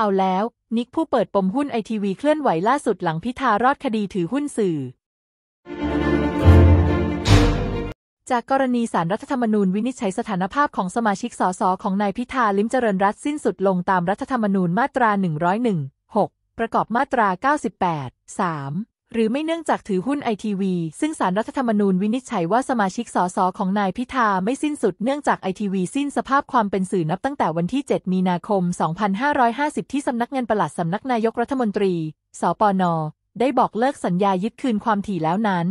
เอาแล้วนิกผู้เปิดปมหุ้นไอทีวีเคลื่อนไหวล่าสุดหลังพิธารอดคดีถือหุ้นสื่อ จากกรณีสารรัฐธรรมนูญวินิจฉัยสถานภาพของสมาชิกสสของนายพิธาลิมเจริญรัตสิ้นสุดลงตามรัฐธรรมนูญมาตรา 101 6 ประกอบมาตรา 98 3หรือไม่เนื่องจากถือหุ้นไอทีวีซึ่งสารรัฐธรรมนูญวินิจฉัยว่าสมาชิกสสของนายพิธาไม่สิ้นสุดเนื่องจากไอทีวีสิ้นสภาพความเป็นสื่อนับตั้งแต่วันที่ 7 มีนาคม 2550 ที่สำนักงานประหลัดสำนักนายกรัฐมนตรี สปน ได้บอกเลิกสัญญายึดคืนความถี่แล้วนั้น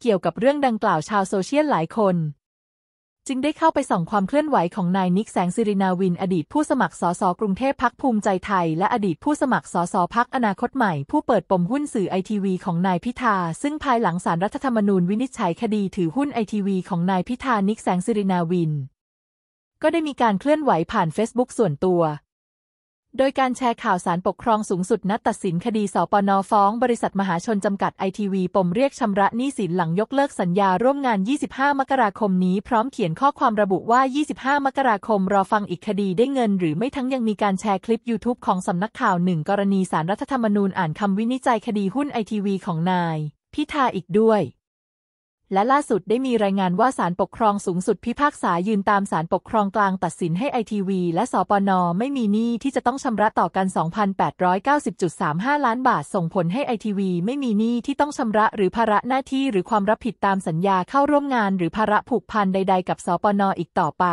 เกี่ยวกับเรื่องดังกล่าวชาวโซเชียลหลายคนจึงได้เข้าไปส่องความเคลื่อนไหวของนายนิกแสงสิรินาวิน อดีตผู้สมัครสสกรุงเทพพักภูมิใจไทยและอดีตผู้สมัครสสพักอนาคตใหม่ผู้เปิดปมหุ้นสื่อไอทีวีของนายพิธาซึ่งภายหลังสารรัฐธรรมนูญวินิจฉัยคดีถือหุ้นไอทีวีของนายพิธานิกแสงสิรินาวิน ก็ได้มีการเคลื่อนไหวผ่านเฟซบุ๊กส่วนตัวโดยการแชร์ข่าวสารปกครองสูงสุด นัดตัดสินคดีสปนฟ้อง บริษัท มหาชนจำกัดไอทีวีปมเรียกชำระหนี้สินหลังยกเลิกสัญญาร่วมงาน 25 มกราคมนี้ พร้อมเขียนข้อความระบุว่า 25 มกราคมรอฟังอีกคดีได้เงินหรือไม่ทั้งยังมีการแชร์คลิป YouTube ของสำนักข่าวหนึ่งกรณีสารรัฐธรรมนูญอ่านคำวินิจฉัยคดีหุ้นไอทีวีของนาย พิธาอีกด้วยและล่าสุดได้มีรายงานว่าศาลปกครองสูงสุด พิพากษายืนตามศาลปกครองกลางตัดสินให้ไอทีวีและสปน ไม่มีหนี้ที่จะต้องชำระต่อกัน 2,890.35 ล้านบาทส่งผลให้ไอทีวีไม่มีหนี้ที่ต้องชำระหรือภาระหน้าที่หรือความรับผิดตามสัญญาเข้าร่วมงาน หรือภาระผูกพันใดๆ กับสปนอีกต่อไป